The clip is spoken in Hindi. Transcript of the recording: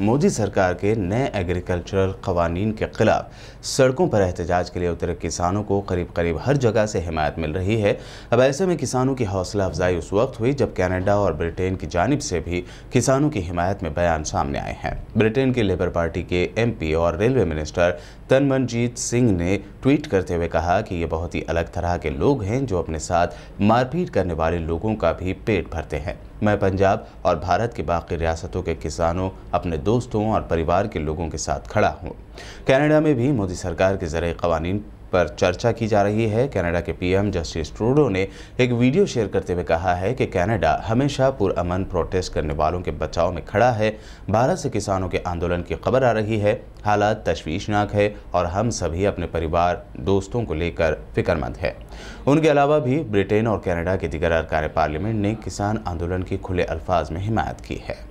मोदी सरकार के नए एग्रीकल्चरल कवानीन के खिलाफ सड़कों पर एहतजाज के लिए उतरे किसानों को करीब करीब हर जगह से हिमायत मिल रही है अब ऐसे में किसानों की हौसला अफजाई उस वक्त हुई जब कनाडा और ब्रिटेन की जानब से भी किसानों की हिमायत में बयान सामने आए हैं ब्रिटेन के लेबर पार्टी के एम और रेलवे मिनिस्टर तनमनजीत सिंह ने ट्वीट करते हुए कहा कि ये बहुत ही अलग तरह के लोग हैं जो अपने साथ मारपीट करने वाले लोगों का भी पेट भरते हैं मैं पंजाब और भारत के बाकी रियासतों के किसानों अपने दोस्तों और परिवार के लोगों के साथ खड़ा हूँ कनाडा में भी मोदी सरकार के ज़रिए कवानीन पर चर्चा की जा रही है कनाडा के पीएम जस्टिस ट्रूडो ने एक वीडियो शेयर करते हुए कहा है कि कनाडा हमेशा पुरअमन प्रोटेस्ट करने वालों के बचाव में खड़ा है भारत से किसानों के आंदोलन की खबर आ रही है हालात तश्वीशनाक है और हम सभी अपने परिवार दोस्तों को लेकर फिक्रमंद है उनके अलावा भी ब्रिटेन और कैनेडा के दिगर अरकार पार्लियामेंट ने किसान आंदोलन की खुले अल्फाज में हिमायत की है